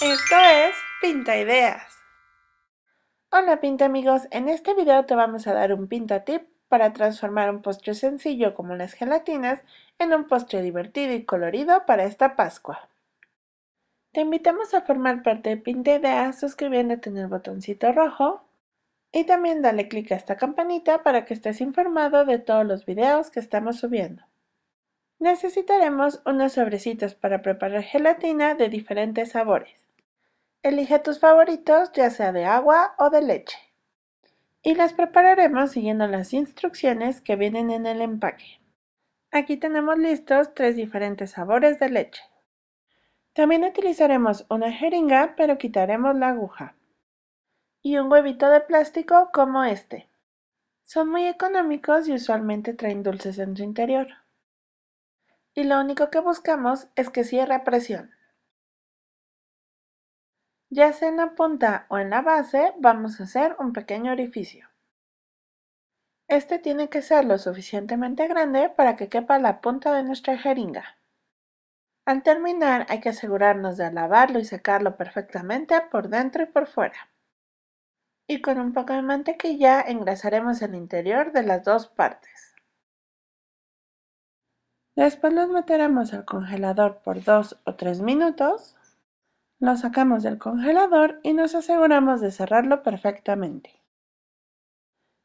Esto es Pinta Ideas. Hola Pinta amigos, en este video te vamos a dar un Pinta Tip para transformar un postre sencillo como las gelatinas en un postre divertido y colorido para esta Pascua. Te invitamos a formar parte de Pinta Ideas suscribiéndote en el botoncito rojo y también dale clic a esta campanita para que estés informado de todos los videos que estamos subiendo. Necesitaremos unos sobrecitos para preparar gelatina de diferentes sabores. Elige tus favoritos, ya sea de agua o de leche. Y las prepararemos siguiendo las instrucciones que vienen en el empaque. Aquí tenemos listos tres diferentes sabores de leche. También utilizaremos una jeringa, pero quitaremos la aguja. Y un huevito de plástico como este. Son muy económicos y usualmente traen dulces en su interior. Y lo único que buscamos es que cierre a presión. Ya sea en la punta o en la base, vamos a hacer un pequeño orificio. Este tiene que ser lo suficientemente grande para que quepa la punta de nuestra jeringa. Al terminar hay que asegurarnos de lavarlo y secarlo perfectamente por dentro y por fuera. Y con un poco de mantequilla engrasaremos el interior de las dos partes. Después los meteremos al congelador por 2 o 3 minutos lo sacamos del congelador y nos aseguramos de cerrarlo perfectamente.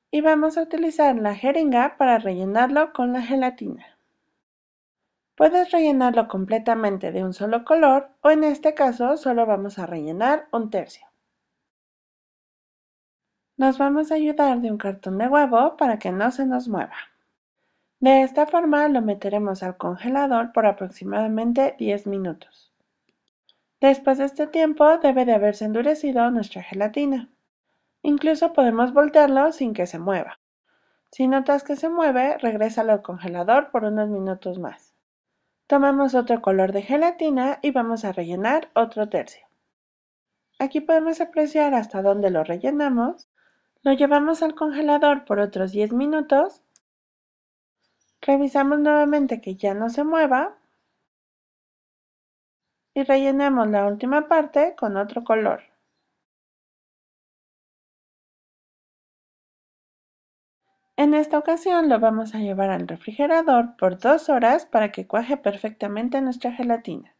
Y vamos a utilizar la jeringa para rellenarlo con la gelatina. Puedes rellenarlo completamente de un solo color o en este caso solo vamos a rellenar un tercio. Nos vamos a ayudar de un cartón de huevo para que no se nos mueva. De esta forma lo meteremos al congelador por aproximadamente 10 minutos. Después de este tiempo debe de haberse endurecido nuestra gelatina. Incluso podemos voltearlo sin que se mueva. Si notas que se mueve, regrésalo al congelador por unos minutos más. Tomamos otro color de gelatina y vamos a rellenar otro tercio. Aquí podemos apreciar hasta dónde lo rellenamos. Lo llevamos al congelador por otros 10 minutos. Revisamos nuevamente que ya no se mueva y rellenamos la última parte con otro color. En esta ocasión lo vamos a llevar al refrigerador por dos horas para que cuaje perfectamente nuestra gelatina.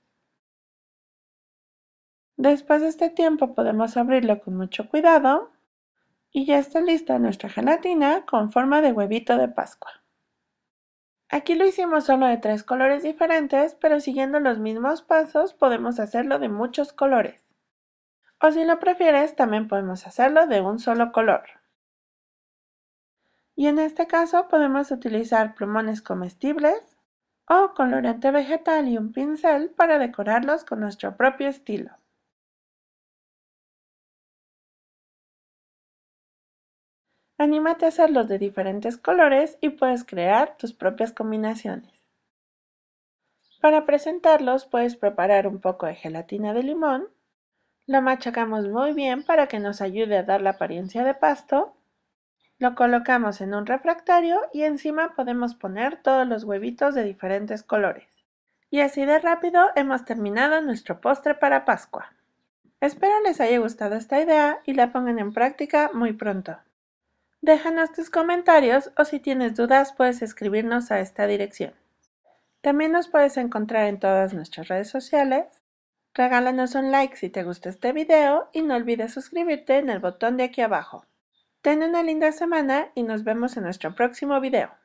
Después de este tiempo podemos abrirlo con mucho cuidado y ya está lista nuestra gelatina con forma de huevito de pascua. Aquí lo hicimos solo de tres colores diferentes, pero siguiendo los mismos pasos podemos hacerlo de muchos colores. O si lo prefieres, también podemos hacerlo de un solo color. Y en este caso podemos utilizar plumones comestibles o colorante vegetal y un pincel para decorarlos con nuestro propio estilo. Anímate a hacerlos de diferentes colores y puedes crear tus propias combinaciones. Para presentarlos puedes preparar un poco de gelatina de limón. Lo machacamos muy bien para que nos ayude a dar la apariencia de pasto. Lo colocamos en un refractario y encima podemos poner todos los huevitos de diferentes colores. Y así de rápido hemos terminado nuestro postre para Pascua. Espero les haya gustado esta idea y la pongan en práctica muy pronto. Déjanos tus comentarios o si tienes dudas puedes escribirnos a esta dirección. También nos puedes encontrar en todas nuestras redes sociales. Regálanos un like si te gusta este video y no olvides suscribirte en el botón de aquí abajo. Ten una linda semana y nos vemos en nuestro próximo video.